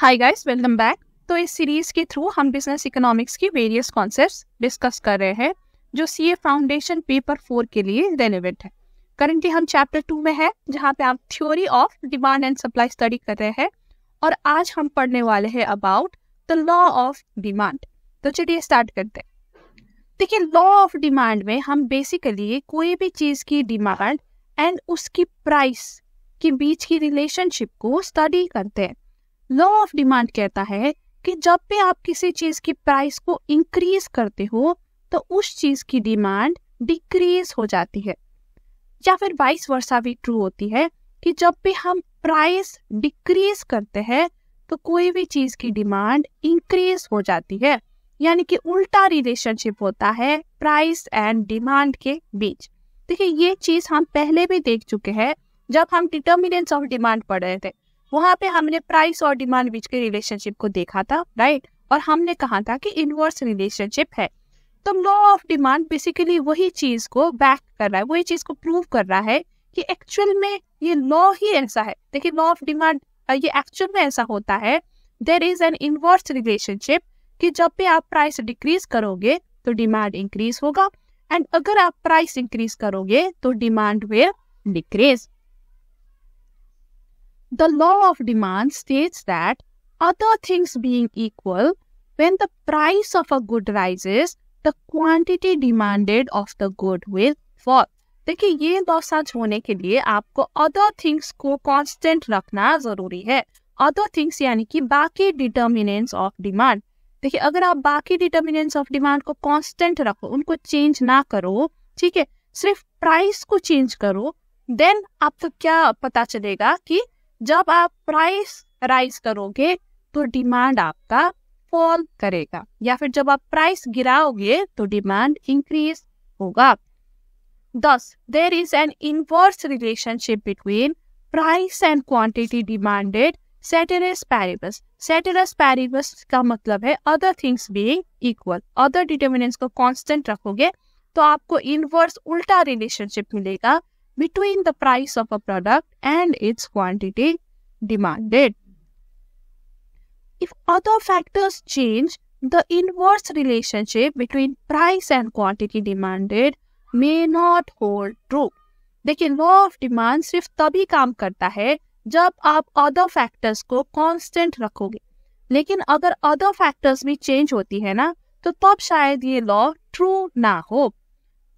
Hi guys welcome back तो इस series के थ्रू हम बिजनेस इकोनॉमिक्स की वेरियस कॉन्सेप्ट्स डिस्कस कर रहे हैं जो सीए फाउंडेशन पेपर फोर के लिए रेलिवेंट है करंटली हम चैप्टर टू में है जहाँ पे आप theory of demand and supply study कर रहे हैं और आज हम पढ़ने वाले हैं about the law of demand तो चलिए स्टार्ट करते हैं देखिए लॉ ऑफ डिमांड में हम बेसिकली कोई भी चीज़ की डिमांड एंड उसकी प्राइस के बीच की रिलेशनशिप को स्टडी करते हैं लॉ ऑफ डिमांड कहता है कि जब भी आप किसी चीज की प्राइस को इंक्रीज करते हो तो उस चीज की डिमांड डिक्रीज हो जाती है या फिर वाइस वर्षा भी ट्रू होती है कि जब भी हम प्राइस डिक्रीज करते हैं तो कोई भी चीज की डिमांड इंक्रीज हो जाती है यानी कि उल्टा रिलेशनशिप होता है प्राइस एंड डिमांड के बीच देखिए ये चीज हम पहले भी देख चुके हैं जब हम डिटर्मिनेंट्स ऑफ डिमांड पढ़ रहे थे वहां पे हमने प्राइस और डिमांड बीच के रिलेशनशिप को देखा था राइट और हमने कहा था कि इनवर्स रिलेशनशिप है तो लॉ ऑफ डिमांड बेसिकली वही चीज को बैक कर रहा है वही चीज को प्रूव कर रहा है कि एक्चुअल में ये लॉ ही ऐसा है देखिए लॉ ऑफ डिमांड ये एक्चुअल में ऐसा होता है there is an inverse relationship कि जब भी आप प्राइस डिक्रीज करोगे तो डिमांड इंक्रीज होगा एंड अगर आप प्राइस इंक्रीज करोगे तो demand will decrease The law of demand states that other things being equal, when the price of a good rises, the quantity demanded of the good will fall. देखिए ये law सच होने के लिए आपको other things को constant रखना जरूरी है अदर थिंग्स यानी कि बाकी डिटर्मिनेंट्स ऑफ डिमांड देखिए अगर आप बाकी डिटर्मिनेंट्स ऑफ डिमांड को कांस्टेंट रखो उनको चेंज ना करो ठीक है सिर्फ प्राइस को चेंज करो देन आपको क्या पता चलेगा कि जब आप प्राइस राइज करोगे तो डिमांड आपका फॉल करेगा या फिर जब आप प्राइस गिराओगे तो डिमांड इंक्रीज होगा thus there is an inverse relationship between price and quantity demanded ceteris paribus ceteris paribus का मतलब है other things being equal other determinants को कांस्टेंट रखोगे तो आपको इनवर्स उल्टा रिलेशनशिप मिलेगा between the price of a product and its quantity demanded. If other factors change, the inverse relationship between price and quantity demanded may not hold true. देखिए law of demand सिर्फ तभी काम करता है जब आप अदर फैक्टर्स को constant रखोगे लेकिन अगर अदर फैक्टर्स भी चेंज होती है ना तो तब शायद ये लॉ ट्रू ना हो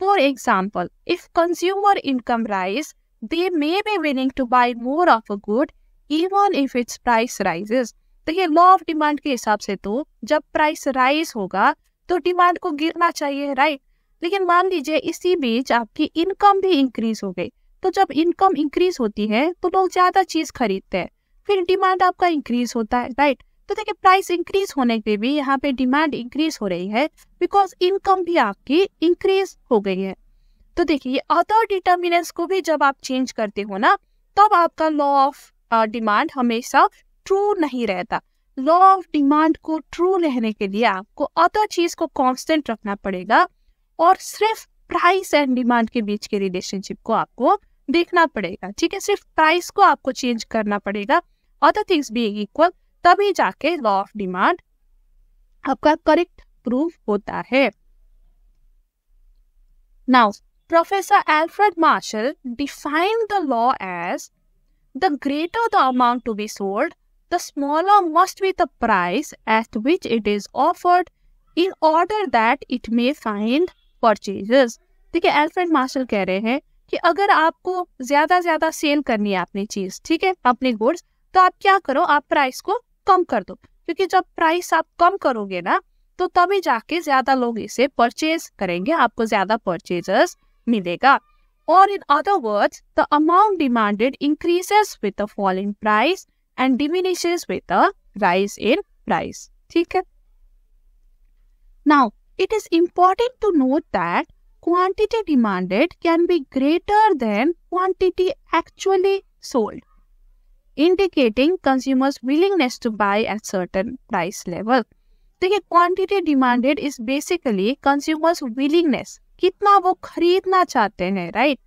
For example, if consumer income rise, they may be willing to buy more of a good even if its price rises. तो ये लॉ ऑफ डिमांड के हिसाब से तो जब प्राइस राइज होगा तो डिमांड को गिरना चाहिए राइट लेकिन मान लीजिए इसी बीच आपकी इनकम भी इंक्रीज हो गई तो जब इनकम इंक्रीज होती है तो लोग ज्यादा चीज खरीदते हैं फिर डिमांड आपका इंक्रीज होता है राइट तो देखिए प्राइस इंक्रीज होने पे भी यहाँ पे डिमांड इंक्रीज हो रही है बिकॉज इनकम भी आपकी इंक्रीज हो गई है तो देखिए अदर डिटर्मिनेंस को भी जब आप चेंज करते हो ना तब आपका लॉ ऑफ डिमांड हमेशा ट्रू नहीं रहता लॉ ऑफ डिमांड को ट्रू रहने के लिए आपको अदर चीज को कॉन्स्टेंट रखना पड़ेगा और सिर्फ प्राइस एंड डिमांड के बीच के रिलेशनशिप को आपको देखना पड़ेगा ठीक है सिर्फ प्राइस को आपको चेंज करना पड़ेगा अदर थिंग्स भी इक्वल तभी जाके लॉ ऑफ डिमांड आपका करेक्ट प्रूफ होता है now professor Alfred Marshall define the law as the greater the amount to be sold the smaller must be the price at which it is offered in order that it may find purchasers है Alfred Marshall कह रहे हैं कि अगर आपको ज्यादा ज्यादा cell करनी है अपनी चीज ठीक है अपने गुड्स तो आप क्या करो आप प्राइस को कम कर दो क्योंकि जब प्राइस आप कम करोगे ना तो तभी जाके ज्यादा लोग इसे परचेज करेंगे आपको ज्यादा परचेजर्स मिलेगा और in other words the amount demanded increases with the fall in price and diminishes with the rise in price ठीक है now it is important to note that quantity demanded can be greater than quantity actually sold indicating consumers willingness to to at certain price level तो ये quantity demanded is basically consumers willingness कितना वो खरीदना चाहते हैं right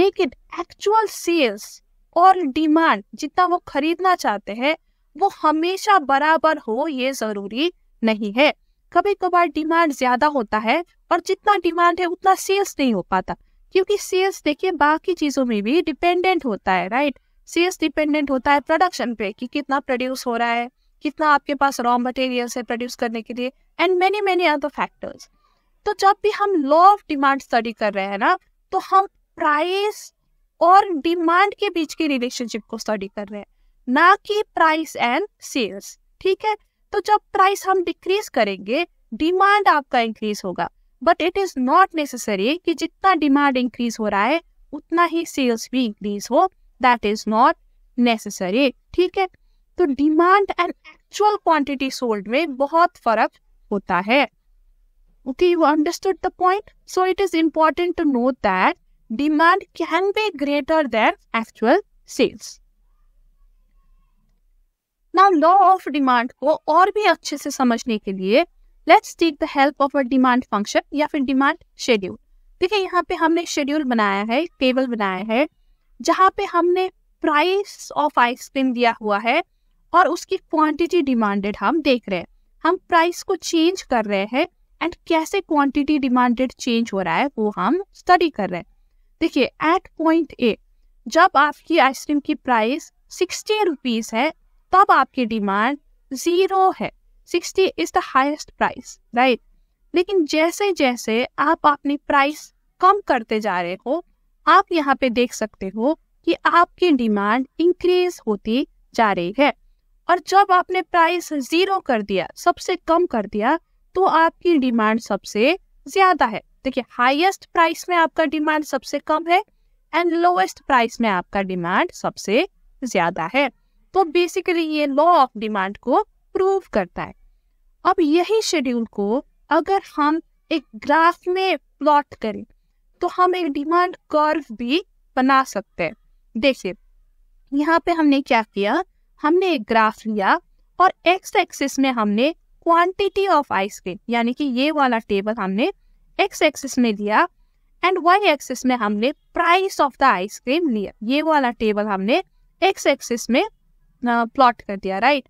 लेकिन actual sales और demand जितना वो खरीदना चाहते हैं वो हमेशा बराबर हो ये जरूरी नहीं है कभी कभार डिमांड ज्यादा होता है और जितना डिमांड है उतना सेल्स नहीं हो पाता क्योंकि सेल्स देखिए बाकी चीजों में भी डिपेंडेंट होता है राइट right? सीएस डिपेंडेंट होता है प्रोडक्शन पे कि कितना प्रोड्यूस हो रहा है कितना आपके पास रॉ मटेरियल्स है प्रोड्यूस करने के लिए and many many other factors तो जब भी हम लॉ ऑफ डिमांड स्टडी कर रहे हैं ना तो हम प्राइस और डिमांड के बीच की रिलेशनशिप को स्टडी कर रहे हैं ना कि प्राइस एंड सेल्स ठीक है तो जब प्राइस हम डिक्रीज करेंगे डिमांड आपका इंक्रीज होगा but it is not necessary कि जितना डिमांड इंक्रीज हो रहा है उतना ही सेल्स भी इंक्रीज हो दैट इज नॉट नेसेसरी ठीक है तो demand and actual quantity sold में बहुत फर्क होता है okay you understood the point so it is important to know that demand can be greater than actual sales now law of demand को और भी अच्छे से समझने के लिए let's take the help of a demand function या फिर डिमांड शेड्यूल देखिए यहाँ पे हमने शेड्यूल बनाया है टेबल बनाया है जहाँ पे हमने प्राइस ऑफ आइसक्रीम दिया हुआ है और उसकी क्वांटिटी डिमांडेड हम देख रहे हैं हम प्राइस को चेंज कर रहे हैं एंड कैसे क्वांटिटी डिमांडेड चेंज हो रहा है वो हम स्टडी कर रहे हैं देखिए एट पॉइंट ए जब आपकी आइसक्रीम की प्राइस सिक्सटी रुपीज है तब आपकी डिमांड जीरो है sixty is the highest price right लेकिन जैसे जैसे आप अपनी प्राइस कम करते जा रहे हो आप यहाँ पे देख सकते हो कि आपकी डिमांड इंक्रीज होती जा रही है और जब आपने प्राइस जीरो कर दिया सबसे कम कर दिया तो आपकी डिमांड सबसे ज्यादा है देखिए हाईएस्ट प्राइस में आपका डिमांड सबसे कम है एंड लोएस्ट प्राइस में आपका डिमांड सबसे ज्यादा है तो बेसिकली ये लॉ ऑफ डिमांड को प्रूव करता है अब यही शेड्यूल को अगर हम एक ग्राफ में प्लॉट करें तो हम एक डिमांड कर्व भी बना सकते हैं देखिए यहाँ पे हमने क्या किया हमने एक ग्राफ लिया और एक्स एक्सिस में हमने क्वांटिटी ऑफ आइसक्रीम यानी कि ये वाला टेबल हमने एक्स एक्सिस में लिया एंड वाई एक्सिस में हमने प्राइस ऑफ द आइसक्रीम लिया ये वाला टेबल हमने एक्स एक्सिस में प्लॉट कर दिया राइट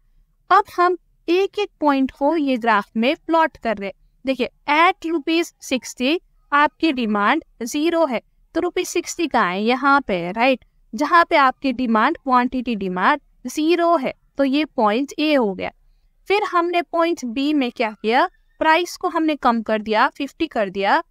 अब हम एक एक पॉइंट को ये ग्राफ में प्लॉट कर रहे देखिए एट रुपीज सिक्सटी आपकी डिमांड जीरो है तो रुपीज सिक्सटी का है यहाँ पे राइट जहाँ पे आपकी डिमांड क्वांटिटी डिमांड जीरो है तो ये पॉइंट ए हो गया फिर हमने पॉइंट बी में क्या किया प्राइस को हमने कम कर दिया फिफ्टी कर दिया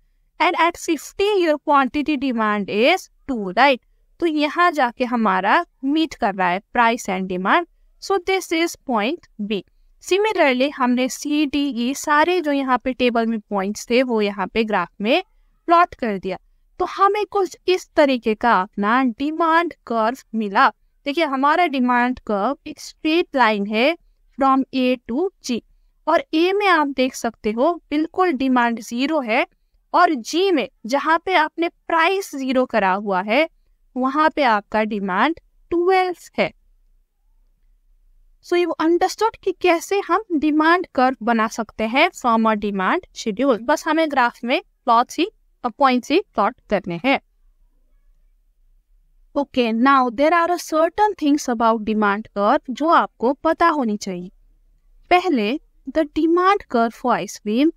and at fifty your quantity demand is two right तो यहाँ जाके हमारा मीट कर रहा है price and demand so this is point B similarly हमने सी डी ई सारे जो यहाँ पे टेबल में पॉइंट्स थे वो यहाँ पे ग्राफ में प्लॉट कर दिया तो हमें कुछ इस तरीके का अपना डिमांड कर्व मिला देखिए हमारा डिमांड कर्व एक स्ट्रेट लाइन है फ्रॉम ए टू जी और ए में आप देख सकते हो बिल्कुल डिमांड जीरो है और जी में जहाँ पे आपने प्राइस जीरो करा हुआ है वहाँ पे आपका डिमांड ट्वेल्व है सो यू अंडरस्टूड कि कैसे हम डिमांड कर्व बना सकते हैं फ्रॉम अ डिमांड शेड्यूल बस हमें ग्राफ में प्लॉट ही पॉइंट uh, ही प्लॉट करने हैं okay now there are certain things about demand curve जो आपको पता होनी चाहिए पहले the demand curve for ice cream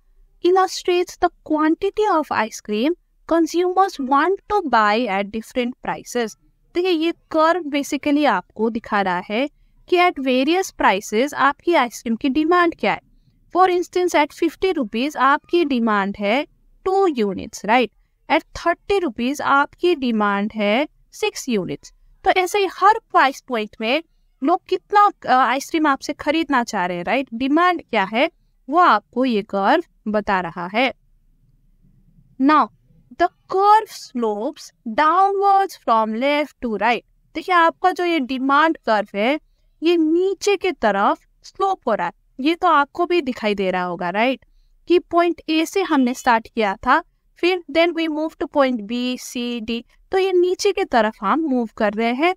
illustrates the quantity of ice cream consumers want to buy at different prices देखिए ये कर्व बेसिकली आपको दिखा रहा है कि एट वेरियस प्राइसेस आपकी आइसक्रीम की डिमांड क्या है for instance at fifty rupees आपकी डिमांड है to units right at thirty rupees आपकी डिमांड है सिक्स यूनिट्स तो ऐसे ही हर प्राइस पॉइंट में लोग कितना आइसक्रीम आपसे खरीदना चाह रहे हैं राइट डिमांड क्या है वो आपको ये कर्व बता रहा है now the curve slopes downwards from left to right देखिए आपका जो ये डिमांड कर्व है ये नीचे के तरफ स्लोप हो रहा है ये तो आपको भी दिखाई दे रहा होगा राइट कि पॉइंट ए से हमने स्टार्ट किया था फिर then we move to point B C D तो ये नीचे की तरफ हम मूव कर रहे हैं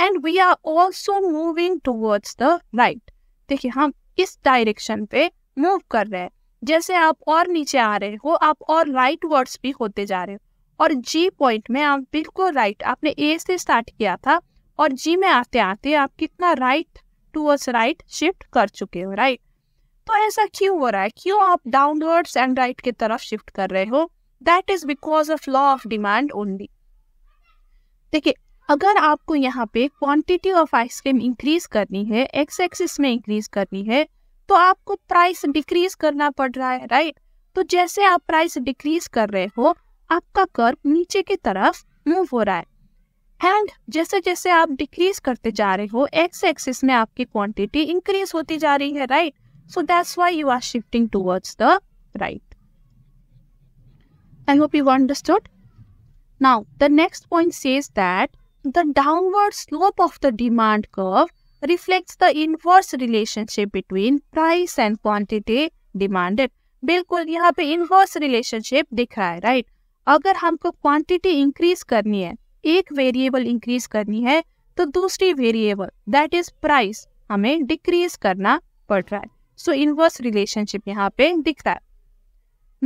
and we are also moving towards the right देखिए हम इस डायरेक्शन पे मूव कर रहे हैं जैसे आप और नीचे आ रहे हो आप और राइट वर्ड्स भी होते जा रहे हो और जी पॉइंट में आप बिल्कुल राइट आपने ए से स्टार्ट किया था और जी में आते आते आप कितना राइट टूवर्ड्स राइट शिफ्ट कर चुके हो राइट तो ऐसा क्यों हो रहा है क्यों आप डाउनवर्ड्स एंड राइट की तरफ शिफ्ट कर रहे हो that is because of law of demand only देखिए अगर आपको यहाँ पे क्वांटिटी ऑफ आइसक्रीम इंक्रीज करनी है एक्स एक्सिस में इंक्रीज करनी है तो आपको प्राइस डिक्रीज करना पड़ रहा है राइट तो जैसे आप प्राइस डिक्रीज कर रहे हो आपका कर्व नीचे की तरफ मूव हो रहा है एंड जैसे जैसे आप डिक्रीज करते जा रहे हो एक्स एक्सिस में आपकी क्वांटिटी इंक्रीज होती जा रही है right so that's why you are shifting towards the right I hope you understood now the next point says that the downward slope of the demand curve reflects the inverse relationship between price and quantity demanded बिल्कुल यहाँ पे inverse relationship दिख रहा है right right? अगर हमको quantity increase करनी है एक वेरिएबल इंक्रीज करनी है तो दूसरी वेरिएबल दैट इज प्राइस हमें डिक्रीज करना पड़ रहा है सो इनवर्स रिलेशनशिप यहाँ पे दिख रहा है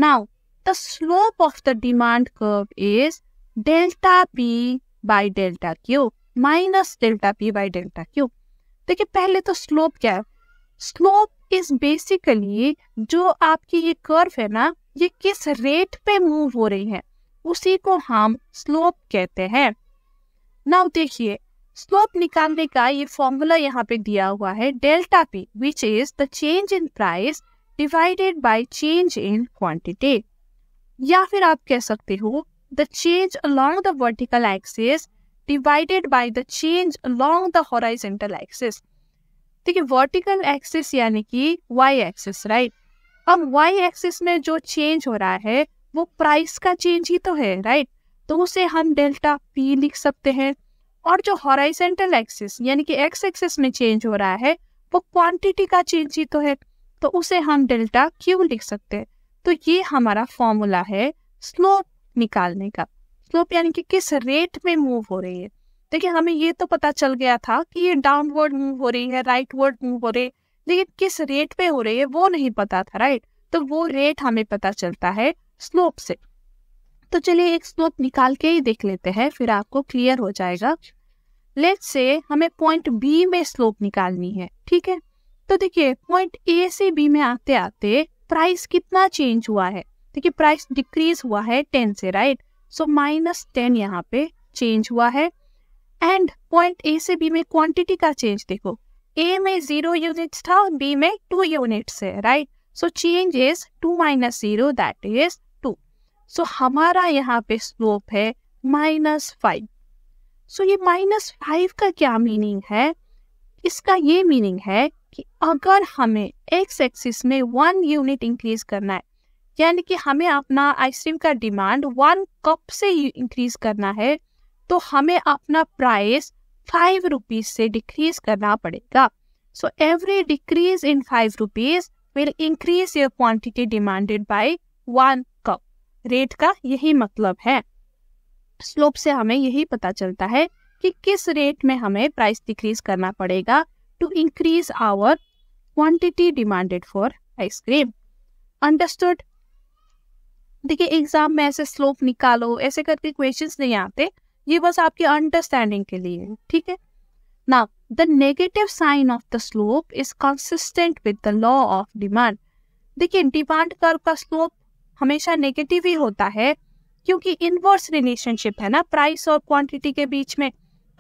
now the slope of the demand curve is delta P by delta Q minus delta P by delta Q देखिए पहले तो स्लोप क्या है स्लोप इज बेसिकली जो आपकी ये कर्व है ना ये किस रेट पे मूव हो रही है उसी को हम स्लोप कहते हैं नाउ देखिए स्लोप निकालने का ये फॉर्मूला यहाँ पे दिया हुआ है delta P which is the change in price divided by change in quantity या फिर आप कह सकते हो the change along the vertical axis divided by the change along the horizontal axis देखिए वर्टिकल एक्सिस यानी कि वाई एक्सिस राइट अब वाई एक्सिस में जो चेंज हो रहा है वो प्राइस का चेंज ही तो है राइट तो उसे हम डेल्टा पी लिख सकते हैं और जो हॉराइजेंटल एक्सिस यानी कि एक्स एक्सिस में चेंज हो रहा है वो क्वांटिटी का चेंज ही तो है तो उसे हम डेल्टा क्यू लिख सकते हैं तो ये हमारा फॉर्मूला है स्लोप निकालने का स्लोप यानी कि किस रेट में मूव हो रही है देखिए हमें ये तो पता चल गया था कि ये डाउनवर्ड मूव हो रही है राइट वर्ड मूव हो रही है लेकिन किस रेट पे हो रही है वो नहीं पता था राइट तो वो रेट हमें पता चलता है स्लोप से तो चलिए एक स्लोप निकाल के ही देख लेते हैं फिर आपको क्लियर हो जाएगा लेट से हमें पॉइंट बी में स्लोप निकालनी है ठीक है तो देखिए पॉइंट ए से बी में आते आते प्राइस कितना चेंज हुआ है देखिए प्राइस डिक्रीज हुआ है टेन से राइट सो माइनस टेन यहाँ पे चेंज हुआ है एंड पॉइंट ए से बी में क्वांटिटी का चेंज देखो ए में जीरो यूनिट्स था बी में टू यूनिट्स है right so change is two minus zero that is so so, हमारा यहाँ पे स्लोप है माइनस फाइव सो ये माइनस फाइव का क्या मीनिंग है इसका ये मीनिंग है कि अगर हमें एक्स एक्सिस में वन यूनिट इंक्रीज करना है यानी कि हमें अपना आइसक्रीम का डिमांड वन कप से इंक्रीज करना है तो हमें अपना प्राइस फाइव रुपीज से डिक्रीज करना पड़ेगा so every decrease in five rupees will increase your quantity demanded by one rate का यही मतलब है स्लोप से हमें यही पता चलता है कि किस रेट में हमें प्राइस डिक्रीज करना पड़ेगा to increase our quantity demanded for ice cream understood देखिए एग्जाम में ऐसे स्लोप निकालो ऐसे करके क्वेश्चंस नहीं आते ये बस आपकी अंडरस्टैंडिंग के लिए ठीक है ना the negative sign of the slope is consistent with the law of demand देखिए डिमांड कर्व का स्लोप हमेशा नेगेटिव ही होता है क्योंकि इनवर्स रिलेशनशिप है ना प्राइस और क्वांटिटी के बीच में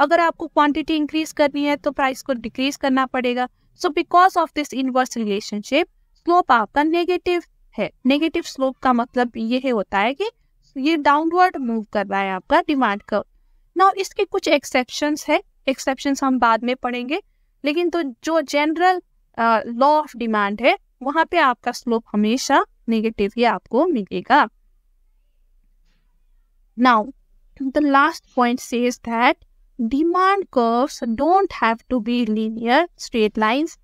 अगर आपको क्वांटिटी इंक्रीज करनी है तो प्राइस को डिक्रीज करना पड़ेगा so because of this inverse relationship slope आपका नेगेटिव है नेगेटिव स्लोप का मतलब ये होता है कि ये डाउनवर्ड मूव कर रहा है आपका डिमांड कर्व ना इसके कुछ एक्सेप्शन है एक्सेप्शन हम बाद में पढ़ेंगे लेकिन तो जो जनरल लॉ ऑफ डिमांड है वहां पे आपका स्लोप हमेशा नेगेटिव ही आपको मिलेगा now the last point says that demand curves don't have to be linear straight lines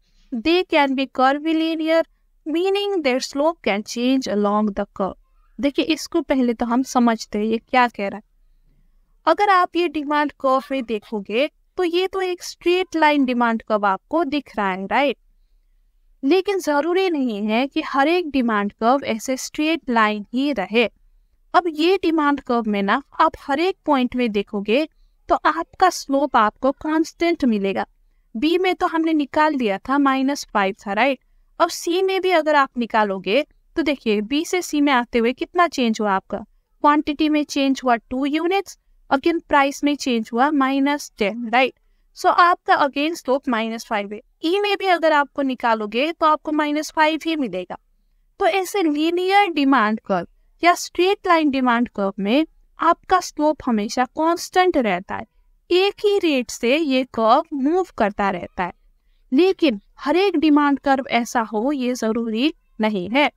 they can be curvilinear meaning their slope can change along the curve देखिए इसको पहले तो हम समझते हैं ये क्या कह रहा है अगर आप ये डिमांड कर्व में देखोगे तो ये तो एक स्ट्रेट लाइन डिमांड कर्व आपको दिख रहा है राइट लेकिन ज़रूरी नहीं है कि हर एक डिमांड कर्व ऐसे स्ट्रेट लाइन ही रहे अब ये डिमांड कर्व में ना आप हर एक पॉइंट में देखोगे तो आपका स्लोप आपको कांस्टेंट मिलेगा बी में तो हमने निकाल दिया था माइनस फाइव था राइट अब सी में भी अगर आप निकालोगे तो देखिए बी से सी में आते हुए कितना चेंज हुआ आपका क्वांटिटी में चेंज हुआ टू यूनिट्स और किन प्राइस में चेंज हुआ माइनस टेन राइट सो आपका अगेन स्लोप माइनस फाइव है ई e में भी अगर आपको निकालोगे तो आपको माइनस फाइव ही मिलेगा तो ऐसे लीनियर डिमांड कर्व या स्ट्रेट लाइन डिमांड कर्व में आपका स्लोप हमेशा कांस्टेंट रहता है एक ही रेट से ये कर्व मूव करता रहता है लेकिन हर एक डिमांड कर्व ऐसा हो ये जरूरी नहीं है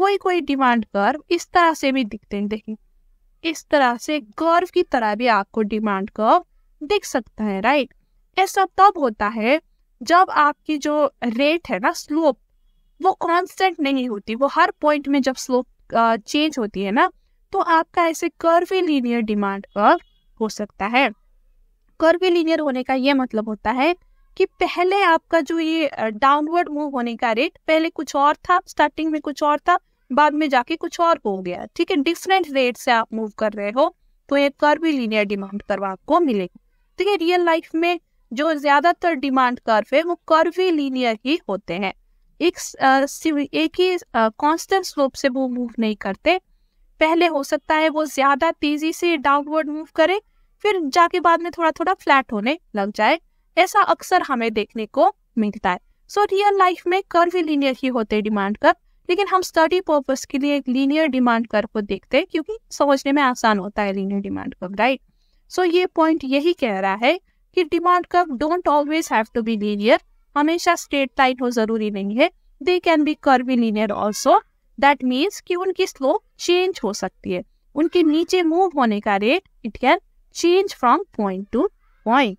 कोई कोई डिमांड कर्व इस तरह से भी दिखते हैं देखें इस तरह से कर्व की तरह भी आपको डिमांड कर्व दिख सकता है राइट ऐसा तब होता है जब आपकी जो रेट है ना स्लोप वो कांस्टेंट नहीं होती वो हर पॉइंट में जब स्लोप चेंज होती है ना तो आपका ऐसे कर्वी लीनियर डिमांड कर्व हो सकता है कर्वी लीनियर होने का ये मतलब होता है कि पहले आपका जो ये डाउनवर्ड मूव होने का रेट पहले कुछ और था स्टार्टिंग में कुछ और था बाद में जाके कुछ और हो गया ठीक है डिफरेंट रेट से आप मूव कर रहे हो तो ये कर्वी लीनियर डिमांड कर्व आपको मिलेगा तो ये रियल लाइफ में जो ज्यादातर डिमांड कर्व है वो कर्वी लीनियर ही होते हैं एक एक ही कांस्टेंट स्लोप से वो मूव नहीं करते पहले हो सकता है वो ज्यादा तेजी से डाउनवर्ड मूव करे फिर जाके बाद में थोड़ा थोड़ा फ्लैट होने लग जाए ऐसा अक्सर हमें देखने को मिलता है सो रियल लाइफ में कर्वी लीनियर ही होते डिमांड कर्व लेकिन हम स्टडी पर्पस के लिए एक लीनियर डिमांड कर्व को देखते हैं क्योंकि समझने में आसान होता है linear demand curve right so ये पॉइंट यही कह रहा है कि demand curve don't always have to be linear हमेशा स्ट्रेट लाइन हो जरूरी नहीं है they can be curvilinear also that means कि उनकी स्लोप चेंज हो सकती है उनके नीचे मूव होने का rate it can change from point to point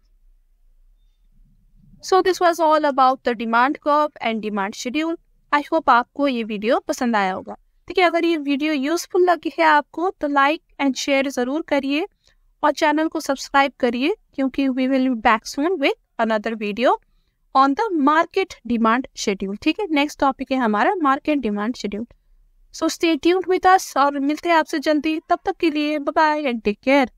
so this was all about the demand curve and demand schedule I hope आपको ये वीडियो पसंद आया होगा ठीक है अगर ये वीडियो यूजफुल लगी है आपको तो लाइक एंड शेयर जरूर करिए और चैनल को सब्सक्राइब करिए क्योंकि we will be back soon with another video on the market demand schedule ठीक है नेक्स्ट टॉपिक है हमारा market demand schedule so stay tuned with us और मिलते हैं आपसे जल्दी तब तक के लिए बाय एंड टेक केयर